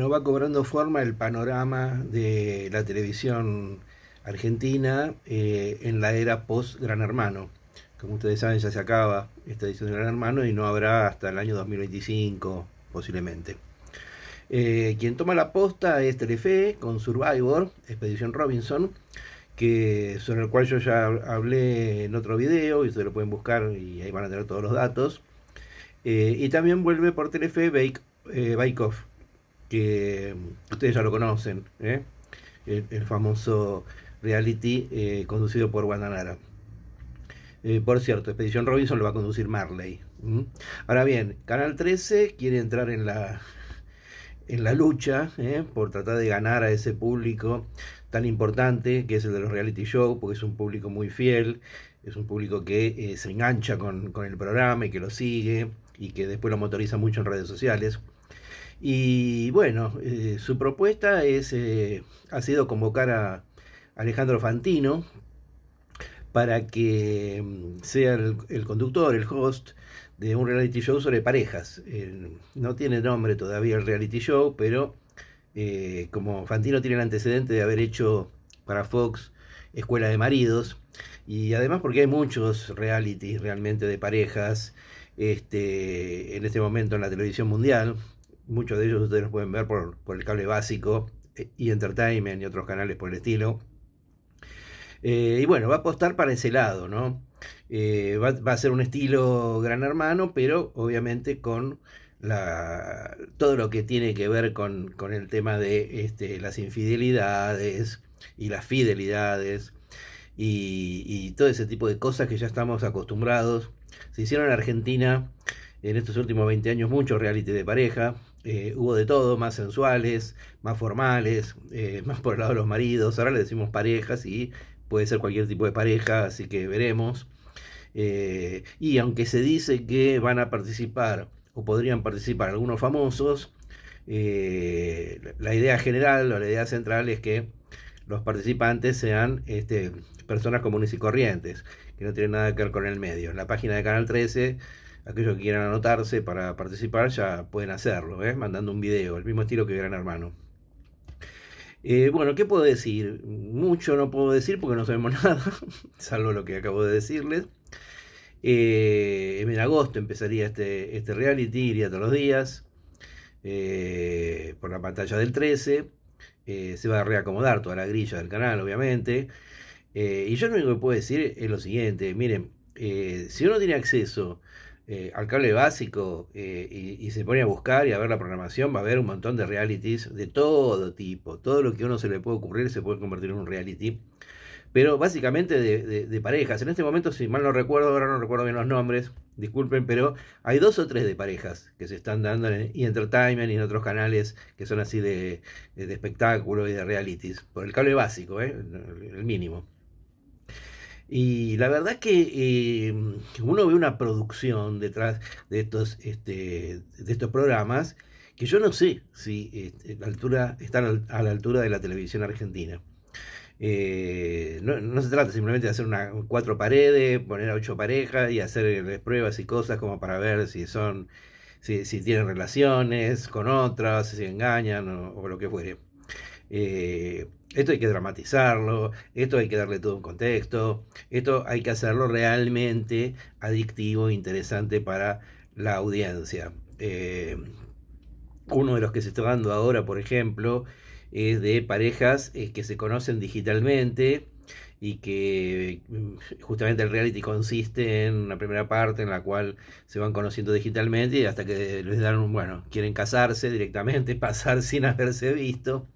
No va cobrando forma el panorama de la televisión argentina eh, en la era post Gran Hermano. Como ustedes saben, ya se acaba esta edición de Gran Hermano y no habrá hasta el año 2025 posiblemente. Eh, quien toma la posta es Telefe con Survivor, Expedición Robinson, que sobre el cual yo ya hablé en otro video y ustedes lo pueden buscar y ahí van a tener todos los datos. Eh, y también vuelve por Telefe Bake, Bake Off ustedes ya lo conocen, ¿eh? el, famoso reality eh, conducido por Guadalajara eh, por cierto, Expedición Robinson lo va a conducir Marley. Ahora bien, Canal 13 quiere entrar en la, en la lucha por tratar de ganar a ese público tan importante que es el de los reality shows porque es un público muy fiel, es un público que se engancha con, con el programa y que lo sigue y que después lo motoriza mucho en redes sociales. Y bueno, eh, su propuesta es, eh, ha sido convocar a Alejandro Fantino para que mm, sea el, conductor, el host de un reality show sobre parejas. no tiene nombre todavía el reality show, pero eh, como Fantino tiene el antecedente de haber hecho para Fox Escuela de Maridos, y además porque hay muchos reality realmente de parejas este, en este momento en la televisión mundial, Muchos de ellos ustedes los pueden ver por, por el cable básico eh, y Entertainment y otros canales por el estilo. Eh, y bueno, va a apostar para ese lado, ¿no? Eh, va, a ser un estilo gran hermano, pero obviamente con la, todo lo que tiene que ver con, con el tema de este, las infidelidades y las fidelidades y, y, todo ese tipo de cosas que ya estamos acostumbrados. Se hicieron en Argentina en estos últimos 20 años muchos reality de pareja. Eh, hubo de todo, más sensuales, más formales, eh, más por el lado de los maridos. Ahora le decimos parejas y puede ser cualquier tipo de pareja, así que veremos. Eh, y aunque se dice que van a participar o podrían participar algunos famosos, la idea general o la idea central es que los participantes sean este, personas comunes y corrientes, que no tienen nada que ver con el medio. En la página de Canal 13 aquellos que quieran anotarse para participar ya pueden hacerlo, ¿eh? mandando un video, el mismo estilo que Gran Hermano. Eh, bueno, ¿qué puedo decir? Mucho no puedo decir porque no sabemos nada, salvo lo que acabo de decirles. Eh, en agosto empezaría este, este reality, iría todos los días eh, por la pantalla del 13. se va a reacomodar toda la grilla del canal, obviamente. y yo lo único que puedo decir es lo siguiente, miren, si uno tiene acceso eh, al cable básico eh, y, se pone a buscar y a ver la programación, va a haber un montón de realities de todo tipo. Todo lo que a uno se le puede ocurrir se puede convertir en un reality. Pero básicamente de, parejas. En este momento, si mal no recuerdo, ahora no recuerdo bien los nombres, disculpen, pero hay dos o tres de parejas que se están dando en Entertainment y en otros canales que son así de, de espectáculo y de realities, por el cable básico, ¿eh? el mínimo. Y la verdad em, que uno ve una producción detrás de estos, este, de estos programas que yo no sé si este, la altura, están a la altura de la televisión argentina. Eh, no, se trata simplemente de hacer una, cuatro paredes, poner a ocho parejas y hacer pruebas y cosas como para ver si son, si, tienen relaciones con otras, si se engañan o, lo que fuere. Eh, esto hay que dramatizarlo, esto hay que darle todo un contexto, esto hay que hacerlo realmente adictivo, e interesante para la audiencia. Eh, uno de los que se está dando ahora, por ejemplo, es de parejas eh, que se conocen digitalmente y que mm, justamente el reality consiste en una primera parte en la cual se van conociendo digitalmente y hasta que les dan un, bueno, quieren casarse directamente, pasar sin haberse visto.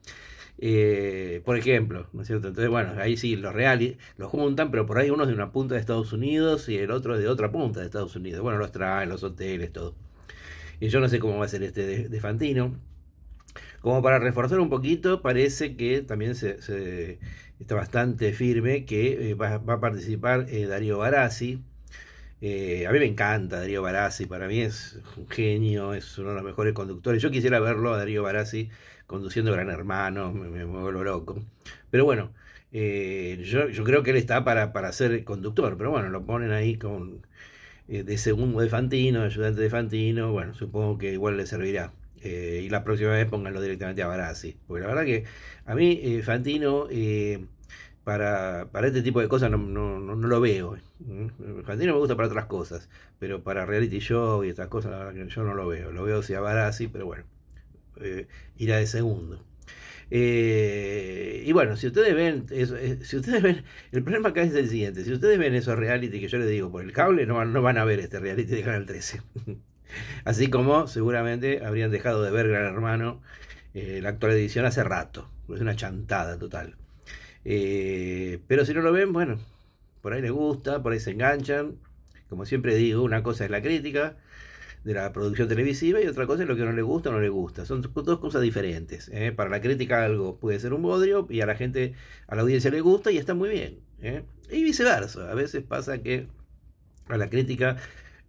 Eh, por ejemplo, ¿no es cierto? Entonces, bueno, ahí sí, los reales los juntan, pero por ahí uno es de una punta de Estados Unidos y el otro de otra punta de Estados Unidos. Bueno, los traen, los hoteles, todo. Y yo no sé cómo va a ser este de, Fantino. Como para reforzar un poquito, parece que también se, se está bastante firme que eh, va, va, a participar eh, Darío Barassi. Eh, a mí me encanta Darío Barassi, para mí es un genio, es uno de los mejores conductores. Yo quisiera verlo a Darío Barassi conduciendo Gran Hermano, me, muevo lo loco. Pero bueno, eh, yo, creo que él está para, para ser conductor, pero bueno, lo ponen ahí con eh, de segundo de Fantino, ayudante de Fantino, bueno, supongo que igual le servirá. Eh, y la próxima vez pónganlo directamente a Barassi, porque la verdad que a mí Fantino... Para, para, este tipo de cosas no, lo veo. Fantino me gusta para otras cosas, pero para reality show y estas cosas, la verdad que yo no lo veo. Lo veo si a Barassi, pero bueno. Eh, irá de segundo. Eh, y bueno, si ustedes ven, eh, si ustedes ven, el problema acá es el siguiente, si ustedes ven esos reality que yo les digo por el cable, no, van a ver este reality de Canal 13. Así como seguramente habrían dejado de ver Gran Hermano la actual edición hace rato, es una chantada total. pero si no lo ven, bueno, por ahí les gusta, por ahí se enganchan. Como siempre digo, una cosa es la crítica, de la producción televisiva y otra cosa es lo que no le gusta o no le gusta. Son dos cosas diferentes. ¿eh? Para la crítica algo puede ser un bodrio y a la gente, a la audiencia le gusta y está muy bien. ¿eh? Y viceversa. A veces pasa que a la crítica,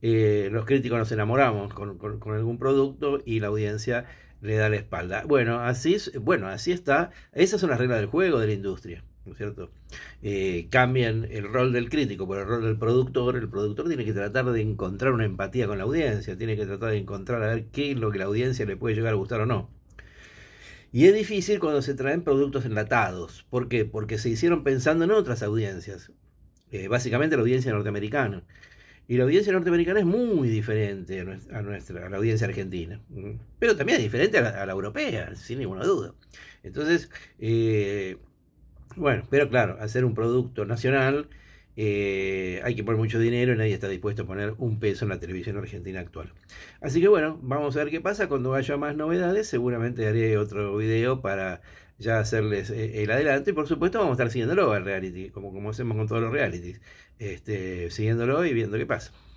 eh, los críticos nos enamoramos con, algún producto y la audiencia le da la espalda. Bueno, así, bueno, así está. Esas son las reglas del juego de la industria cierto? Eh, cambian el rol del crítico por el rol del productor, el productor tiene que tratar de encontrar una empatía con la audiencia, tiene que tratar de encontrar a ver qué es lo que la audiencia le puede llegar a gustar o no. Y es difícil cuando se traen productos enlatados. ¿Por qué? Porque se hicieron pensando en otras audiencias. Eh, básicamente la audiencia norteamericana. Y la audiencia norteamericana es muy diferente a nuestra, a, la audiencia argentina. Pero también es diferente a la, europea, sin ninguna duda. Entonces, eh, bueno, pero claro, hacer un producto nacional eh, hay que poner mucho dinero y nadie está dispuesto a poner un peso en la televisión argentina actual. Así que bueno, vamos a ver qué pasa cuando haya más novedades. Seguramente haré otro video para ya hacerles eh, el adelanto y por supuesto vamos a estar siguiéndolo al reality, como, como hacemos con todos los realities, este, siguiéndolo y viendo qué pasa.